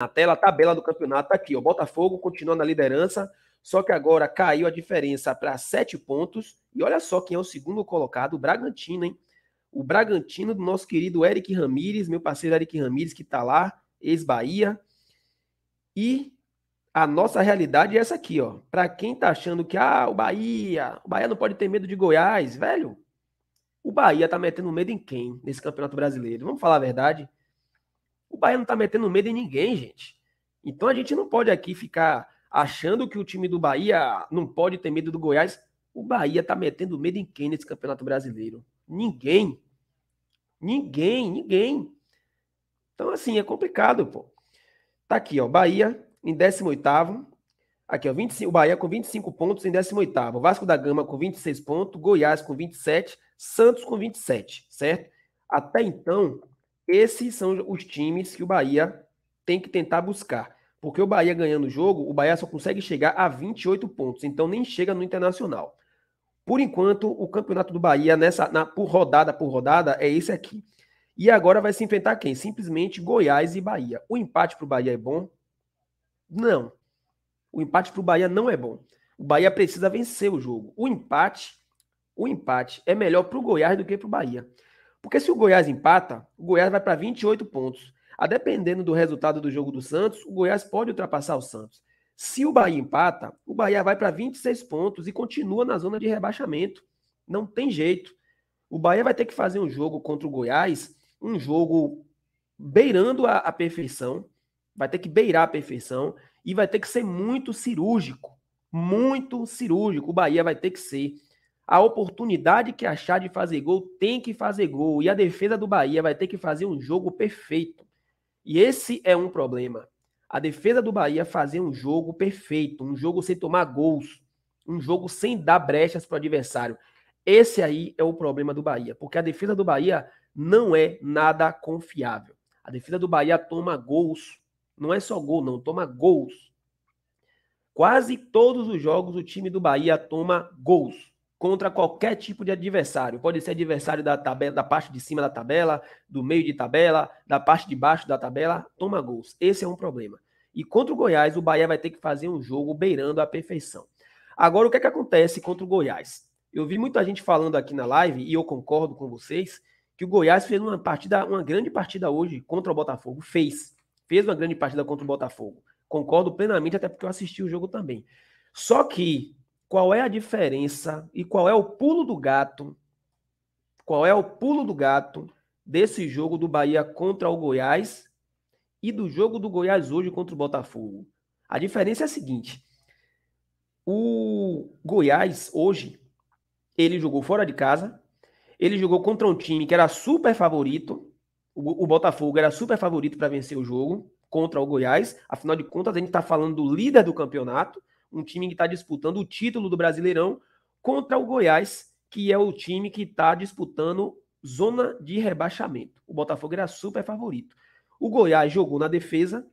na tela, a tabela do campeonato está aqui. O Botafogo continua na liderança, só que agora caiu a diferença para sete pontos. E olha só quem é o segundo colocado, o Bragantino, hein? O Bragantino do nosso querido Eric Ramires, meu parceiro Eric Ramires, que está lá, ex-Bahia. E a nossa realidade é essa aqui, ó. Para quem está achando que, ah, o Bahia, o Bahia não pode ter medo de Goiás, velho. O Bahia está metendo medo em quem nesse Campeonato Brasileiro? Vamos falar a verdade. O Bahia não está metendo medo em ninguém, gente. Então a gente não pode aqui ficar achando que o time do Bahia não pode ter medo do Goiás. O Bahia está metendo medo em quem nesse Campeonato Brasileiro? Ninguém. Ninguém, ninguém. Então, assim, é complicado, pô. Tá aqui, ó, Bahia em 18 Aqui, ó, 25, o Bahia com 25 pontos em 18 Vasco da Gama com 26 pontos, Goiás com 27, Santos com 27, certo? Até então, esses são os times que o Bahia tem que tentar buscar. Porque o Bahia ganhando o jogo, o Bahia só consegue chegar a 28 pontos. Então nem chega no Internacional. Por enquanto, o campeonato do Bahia, nessa, na, por rodada por rodada, é esse aqui. E agora vai se enfrentar quem? Simplesmente Goiás e Bahia. O empate para o Bahia é bom? Não. O empate para o Bahia não é bom. O Bahia precisa vencer o jogo. O empate, o empate é melhor para o Goiás do que para o Bahia. Porque se o Goiás empata, o Goiás vai para 28 pontos. A dependendo do resultado do jogo do Santos, o Goiás pode ultrapassar o Santos. Se o Bahia empata, o Bahia vai para 26 pontos e continua na zona de rebaixamento. Não tem jeito. O Bahia vai ter que fazer um jogo contra o Goiás, um jogo beirando a, a perfeição, vai ter que beirar a perfeição e vai ter que ser muito cirúrgico, muito cirúrgico. O Bahia vai ter que ser a oportunidade que achar de fazer gol tem que fazer gol. E a defesa do Bahia vai ter que fazer um jogo perfeito. E esse é um problema. A defesa do Bahia fazer um jogo perfeito, um jogo sem tomar gols, um jogo sem dar brechas para o adversário. Esse aí é o problema do Bahia, porque a defesa do Bahia não é nada confiável. A defesa do Bahia toma gols, não é só gol, não, toma gols. Quase todos os jogos o time do Bahia toma gols contra qualquer tipo de adversário. Pode ser adversário da tabela, da parte de cima da tabela, do meio de tabela, da parte de baixo da tabela, toma gols. Esse é um problema. E contra o Goiás, o Bahia vai ter que fazer um jogo beirando a perfeição. Agora, o que é que acontece contra o Goiás? Eu vi muita gente falando aqui na live, e eu concordo com vocês, que o Goiás fez uma partida, uma grande partida hoje contra o Botafogo. Fez. Fez uma grande partida contra o Botafogo. Concordo plenamente, até porque eu assisti o jogo também. Só que qual é a diferença e qual é o pulo do gato? Qual é o pulo do gato desse jogo do Bahia contra o Goiás e do jogo do Goiás hoje contra o Botafogo? A diferença é a seguinte: o Goiás hoje ele jogou fora de casa, ele jogou contra um time que era super favorito, o, o Botafogo era super favorito para vencer o jogo contra o Goiás. Afinal de contas, a gente está falando do líder do campeonato um time que está disputando o título do Brasileirão contra o Goiás, que é o time que está disputando zona de rebaixamento. O Botafogo era super favorito. O Goiás jogou na defesa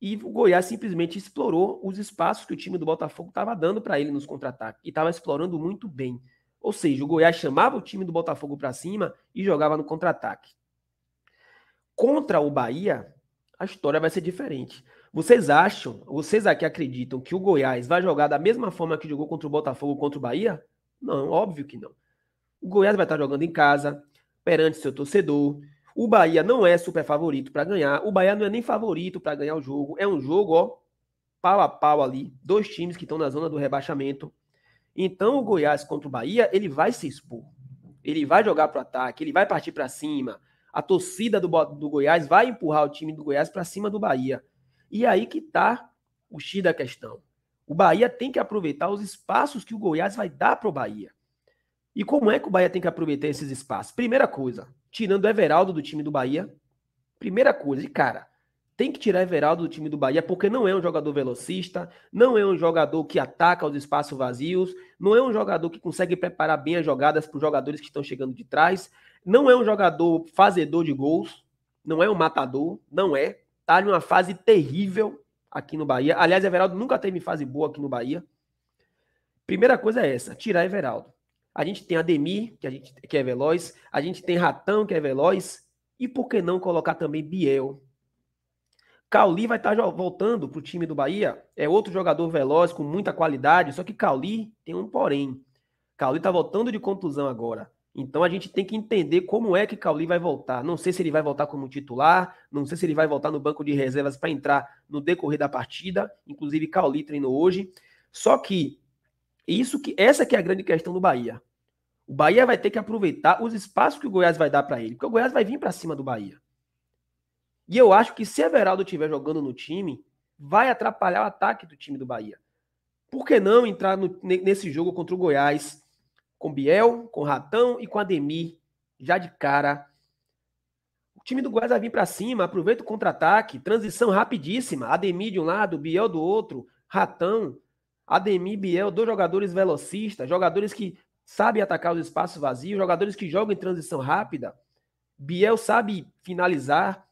e o Goiás simplesmente explorou os espaços que o time do Botafogo estava dando para ele nos contra-ataques e estava explorando muito bem. Ou seja, o Goiás chamava o time do Botafogo para cima e jogava no contra-ataque. Contra o Bahia, a história vai ser diferente. Vocês acham, vocês aqui acreditam que o Goiás vai jogar da mesma forma que jogou contra o Botafogo contra o Bahia? Não, óbvio que não. O Goiás vai estar jogando em casa, perante seu torcedor. O Bahia não é super favorito para ganhar. O Bahia não é nem favorito para ganhar o jogo. É um jogo, ó, pau a pau ali. Dois times que estão na zona do rebaixamento. Então o Goiás contra o Bahia, ele vai se expor. Ele vai jogar para ataque, ele vai partir para cima. A torcida do, do Goiás vai empurrar o time do Goiás para cima do Bahia. E aí que está o X da questão. O Bahia tem que aproveitar os espaços que o Goiás vai dar para o Bahia. E como é que o Bahia tem que aproveitar esses espaços? Primeira coisa, tirando o Everaldo do time do Bahia. Primeira coisa, e cara, tem que tirar Everaldo do time do Bahia, porque não é um jogador velocista, não é um jogador que ataca os espaços vazios, não é um jogador que consegue preparar bem as jogadas para os jogadores que estão chegando de trás, não é um jogador fazedor de gols, não é um matador, não é. Tá numa fase terrível aqui no Bahia. Aliás, Everaldo nunca teve fase boa aqui no Bahia. Primeira coisa é essa, tirar Everaldo. A gente tem Ademir, que, a gente, que é veloz. A gente tem Ratão, que é veloz. E por que não colocar também Biel? Cauli vai estar tá voltando para o time do Bahia. É outro jogador veloz, com muita qualidade. Só que Cauli tem um porém. Cauli está voltando de contusão agora. Então a gente tem que entender como é que Cauli vai voltar. Não sei se ele vai voltar como titular, não sei se ele vai voltar no banco de reservas para entrar no decorrer da partida. Inclusive Cauli treinou hoje. Só que isso que essa que é a grande questão do Bahia. O Bahia vai ter que aproveitar os espaços que o Goiás vai dar para ele, porque o Goiás vai vir para cima do Bahia. E eu acho que se Everaldo estiver jogando no time, vai atrapalhar o ataque do time do Bahia. Por que não entrar no, nesse jogo contra o Goiás? com Biel, com Ratão e com Ademir, já de cara. O time do Goiás vai vir para cima, aproveita o contra-ataque, transição rapidíssima. Ademir de um lado, Biel do outro, Ratão, Ademir, Biel, dois jogadores velocistas, jogadores que sabem atacar os espaços vazios, jogadores que jogam em transição rápida. Biel sabe finalizar,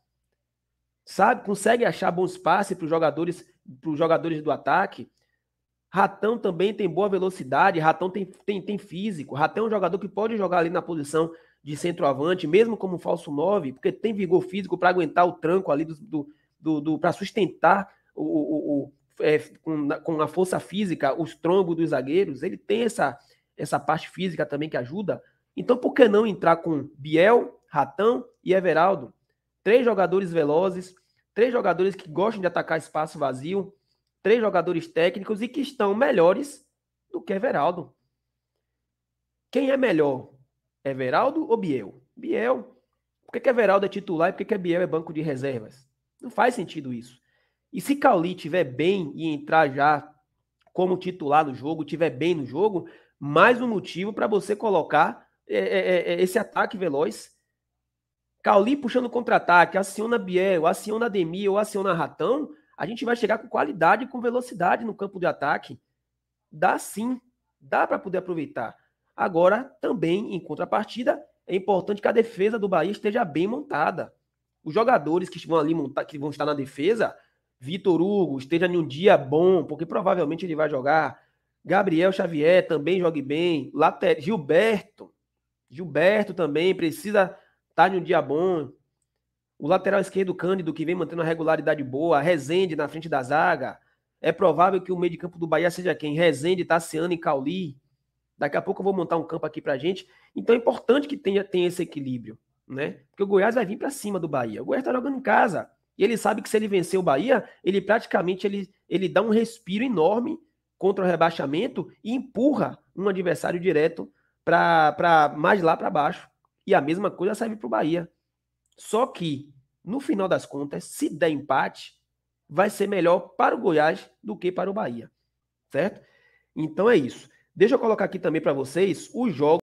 sabe, consegue achar bons espaço para os jogadores, para os jogadores do ataque. Ratão também tem boa velocidade, Ratão tem, tem, tem físico, Ratão é um jogador que pode jogar ali na posição de centroavante, mesmo como falso 9, porque tem vigor físico para aguentar o tranco ali, do, do, do, do para sustentar o, o, o é, com, com a força física os trombos dos zagueiros. Ele tem essa, essa parte física também que ajuda. Então, por que não entrar com Biel, Ratão e Everaldo? Três jogadores velozes, três jogadores que gostam de atacar espaço vazio, três jogadores técnicos e que estão melhores do que Everaldo. Quem é melhor? Everaldo ou Biel? Biel. Por que, que Everaldo é titular e por que, que Biel é banco de reservas? Não faz sentido isso. E se Cauli tiver bem e entrar já como titular no jogo, tiver bem no jogo, mais um motivo para você colocar é é, é, é, esse ataque veloz. Cauli puxando contra-ataque, aciona Biel, aciona Ademir ou aciona Ratão, a gente vai chegar com qualidade e com velocidade no campo de ataque. Dá sim, dá para poder aproveitar. Agora, também, em contrapartida, é importante que a defesa do Bahia esteja bem montada. Os jogadores que vão ali montar, que vão estar na defesa, Vitor Hugo esteja em um dia bom, porque provavelmente ele vai jogar. Gabriel Xavier também jogue bem. Later... Gilberto. Gilberto também precisa estar tá em um dia bom. O lateral esquerdo, Cândido, que vem mantendo uma regularidade boa. Rezende na frente da zaga. É provável que o meio de campo do Bahia seja quem? Rezende, Tassiano e Cauli. Daqui a pouco eu vou montar um campo aqui pra gente. Então é importante que tenha, tenha esse equilíbrio, né? Porque o Goiás vai vir para cima do Bahia. O Goiás tá jogando em casa. E ele sabe que se ele vencer o Bahia, ele praticamente ele, ele dá um respiro enorme contra o rebaixamento e empurra um adversário direto para mais lá para baixo. E a mesma coisa serve para o Bahia. Só que, no final das contas, se der empate, vai ser melhor para o Goiás do que para o Bahia, certo? Então é isso. Deixa eu colocar aqui também para vocês os jogos.